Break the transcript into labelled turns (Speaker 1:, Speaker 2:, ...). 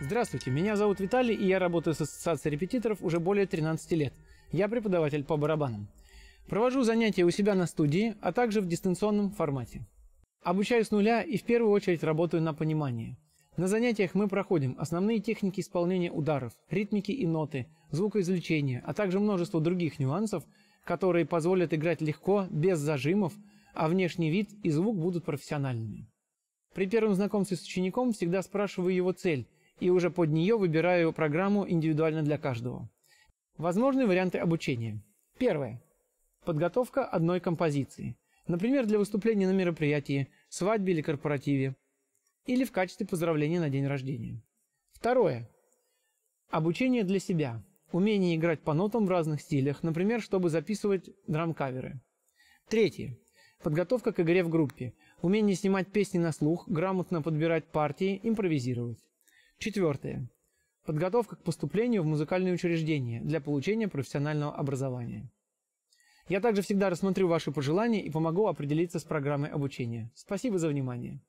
Speaker 1: Здравствуйте, меня зовут Виталий, и я работаю с Ассоциацией репетиторов уже более 13 лет. Я преподаватель по барабанам. Провожу занятия у себя на студии, а также в дистанционном формате. Обучаю с нуля и в первую очередь работаю на понимание. На занятиях мы проходим основные техники исполнения ударов, ритмики и ноты, звукоизвлечения, а также множество других нюансов, которые позволят играть легко, без зажимов, а внешний вид и звук будут профессиональными. При первом знакомстве с учеником всегда спрашиваю его цель – и уже под нее выбираю программу индивидуально для каждого. Возможные варианты обучения. Первое. Подготовка одной композиции. Например, для выступления на мероприятии, свадьбе или корпоративе. Или в качестве поздравления на день рождения. Второе. Обучение для себя. Умение играть по нотам в разных стилях, например, чтобы записывать драм-каверы. Третье. Подготовка к игре в группе. Умение снимать песни на слух, грамотно подбирать партии, импровизировать. Четвертое. Подготовка к поступлению в музыкальные учреждения для получения профессионального образования. Я также всегда рассмотрю ваши пожелания и помогу определиться с программой обучения. Спасибо за внимание.